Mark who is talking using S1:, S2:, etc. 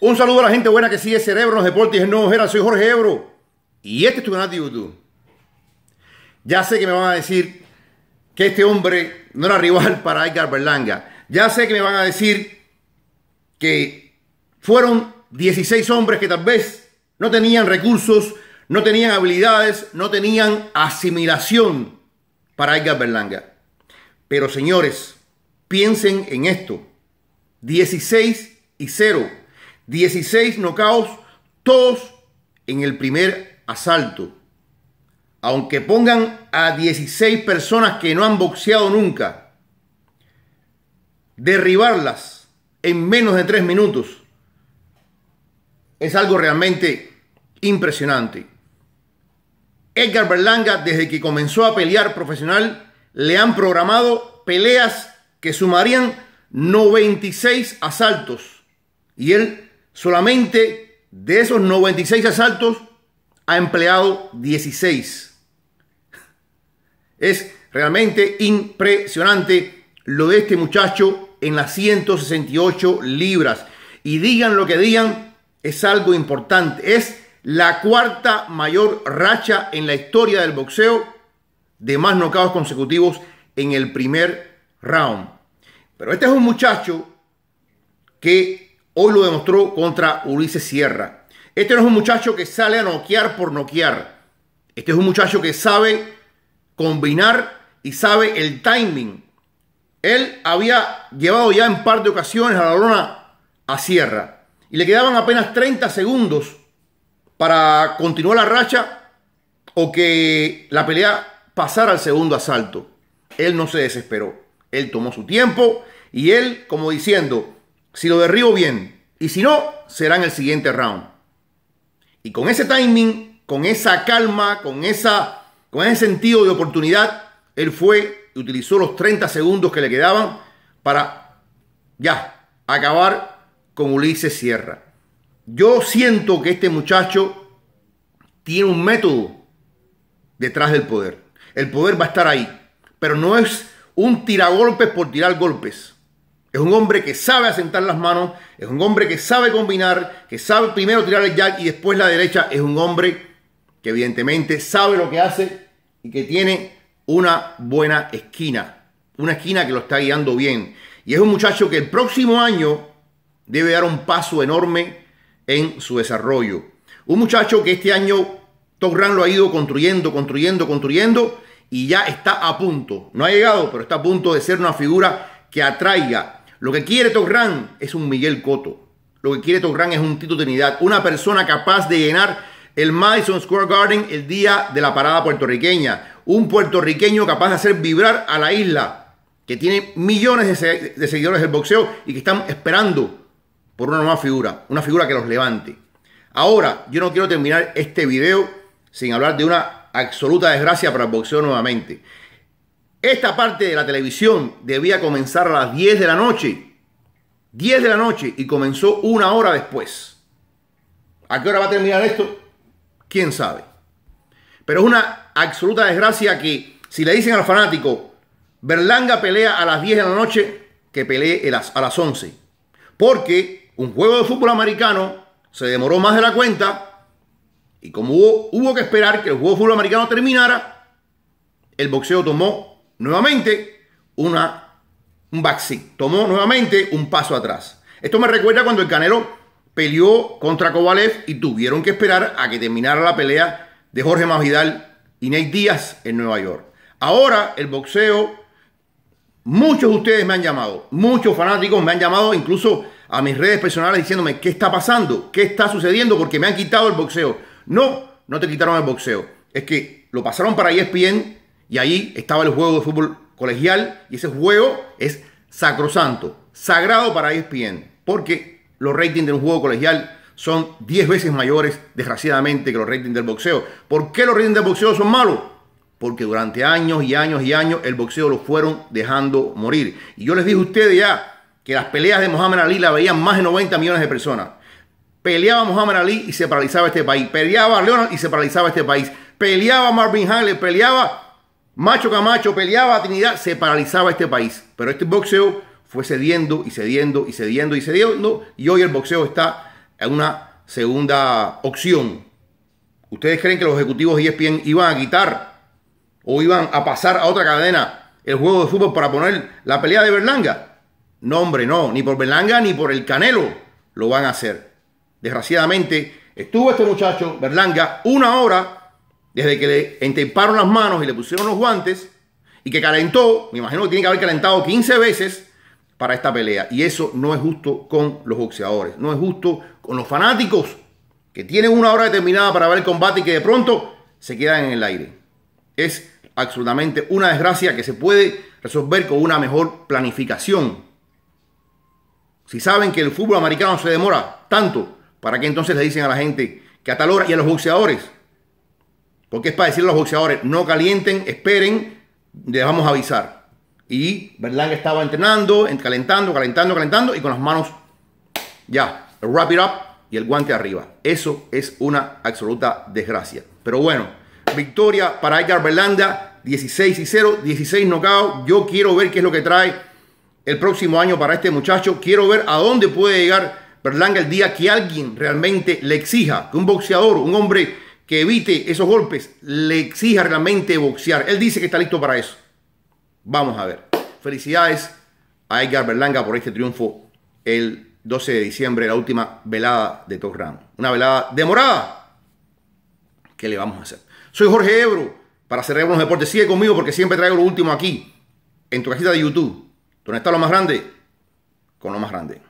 S1: Un saludo a la gente buena que sigue Cerebro, los deportes, no Gera, soy Jorge Ebro. Y este es tu canal de YouTube. Ya sé que me van a decir que este hombre no era rival para Edgar Berlanga. Ya sé que me van a decir que fueron 16 hombres que tal vez no tenían recursos, no tenían habilidades, no tenían asimilación para Edgar Berlanga. Pero señores, piensen en esto. 16 y 0 16 nocaos, todos en el primer asalto. Aunque pongan a 16 personas que no han boxeado nunca, derribarlas en menos de 3 minutos es algo realmente impresionante. Edgar Berlanga, desde que comenzó a pelear profesional, le han programado peleas que sumarían 96 asaltos. Y él Solamente de esos 96 asaltos ha empleado 16. Es realmente impresionante lo de este muchacho en las 168 libras. Y digan lo que digan, es algo importante. Es la cuarta mayor racha en la historia del boxeo de más nocaos consecutivos en el primer round. Pero este es un muchacho que Hoy lo demostró contra Ulises Sierra. Este no es un muchacho que sale a noquear por noquear. Este es un muchacho que sabe combinar y sabe el timing. Él había llevado ya en par de ocasiones a la lona a Sierra y le quedaban apenas 30 segundos para continuar la racha o que la pelea pasara al segundo asalto. Él no se desesperó. Él tomó su tiempo y él, como diciendo, si lo derribo bien. Y si no, será en el siguiente round. Y con ese timing, con esa calma, con, esa, con ese sentido de oportunidad, él fue y utilizó los 30 segundos que le quedaban para ya acabar con Ulises Sierra. Yo siento que este muchacho tiene un método detrás del poder. El poder va a estar ahí, pero no es un tiragolpes por tirar golpes. Es un hombre que sabe asentar las manos, es un hombre que sabe combinar, que sabe primero tirar el jack y después la derecha. Es un hombre que evidentemente sabe lo que hace y que tiene una buena esquina. Una esquina que lo está guiando bien. Y es un muchacho que el próximo año debe dar un paso enorme en su desarrollo. Un muchacho que este año Top Run lo ha ido construyendo, construyendo, construyendo y ya está a punto. No ha llegado, pero está a punto de ser una figura que atraiga lo que quiere Torrán es un Miguel Coto. Lo que quiere Torrán es un Tito Trinidad, una persona capaz de llenar el Madison Square Garden el día de la parada puertorriqueña. Un puertorriqueño capaz de hacer vibrar a la isla, que tiene millones de seguidores del boxeo y que están esperando por una nueva figura, una figura que los levante. Ahora, yo no quiero terminar este video sin hablar de una absoluta desgracia para el boxeo nuevamente. Esta parte de la televisión debía comenzar a las 10 de la noche. 10 de la noche y comenzó una hora después. ¿A qué hora va a terminar esto? ¿Quién sabe? Pero es una absoluta desgracia que si le dicen al fanático, Berlanga pelea a las 10 de la noche, que pelee a las 11. Porque un juego de fútbol americano se demoró más de la cuenta y como hubo, hubo que esperar que el juego de fútbol americano terminara, el boxeo tomó nuevamente una, un backseat, tomó nuevamente un paso atrás. Esto me recuerda cuando el Canelo peleó contra Kovalev y tuvieron que esperar a que terminara la pelea de Jorge Mavidal y Nate Díaz en Nueva York. Ahora el boxeo, muchos de ustedes me han llamado, muchos fanáticos me han llamado incluso a mis redes personales diciéndome qué está pasando, qué está sucediendo porque me han quitado el boxeo. No, no te quitaron el boxeo, es que lo pasaron para ESPN y ahí estaba el juego de fútbol colegial y ese juego es sacrosanto, sagrado para ESPN, porque los ratings de un juego colegial son 10 veces mayores, desgraciadamente, que los ratings del boxeo. ¿Por qué los ratings del boxeo son malos? Porque durante años y años y años el boxeo lo fueron dejando morir. Y yo les dije a ustedes ya que las peleas de Mohamed Ali la veían más de 90 millones de personas. Peleaba Mohamed Ali y se paralizaba este país. Peleaba Leonard y se paralizaba este país. Peleaba Marvin Hagler, peleaba Macho Camacho peleaba a Trinidad, se paralizaba este país. Pero este boxeo fue cediendo y cediendo y cediendo y cediendo. Y hoy el boxeo está en una segunda opción. ¿Ustedes creen que los ejecutivos de ESPN iban a quitar o iban a pasar a otra cadena el juego de fútbol para poner la pelea de Berlanga? No, hombre, no. Ni por Berlanga ni por el Canelo lo van a hacer. Desgraciadamente, estuvo este muchacho, Berlanga, una hora desde que le entemparon las manos y le pusieron los guantes y que calentó, me imagino que tiene que haber calentado 15 veces para esta pelea. Y eso no es justo con los boxeadores, no es justo con los fanáticos que tienen una hora determinada para ver el combate y que de pronto se quedan en el aire. Es absolutamente una desgracia que se puede resolver con una mejor planificación. Si saben que el fútbol americano se demora tanto, ¿para qué entonces le dicen a la gente que a tal hora y a los boxeadores porque es para decirle a los boxeadores, no calienten, esperen, les vamos a avisar. Y Berlanga estaba entrenando, calentando, calentando, calentando y con las manos ya, wrap it up y el guante arriba. Eso es una absoluta desgracia. Pero bueno, victoria para Edgar Berlanga, 16 y 0, 16 knockout. Yo quiero ver qué es lo que trae el próximo año para este muchacho. Quiero ver a dónde puede llegar Berlanga el día que alguien realmente le exija que un boxeador, un hombre que evite esos golpes, le exija realmente boxear. Él dice que está listo para eso. Vamos a ver. Felicidades a Edgar Berlanga por este triunfo el 12 de diciembre, la última velada de Top Run. Una velada demorada. ¿Qué le vamos a hacer? Soy Jorge Ebro para Cerebros Deportes. Sigue conmigo porque siempre traigo lo último aquí, en tu cajita de YouTube, donde está lo más grande, con lo más grande.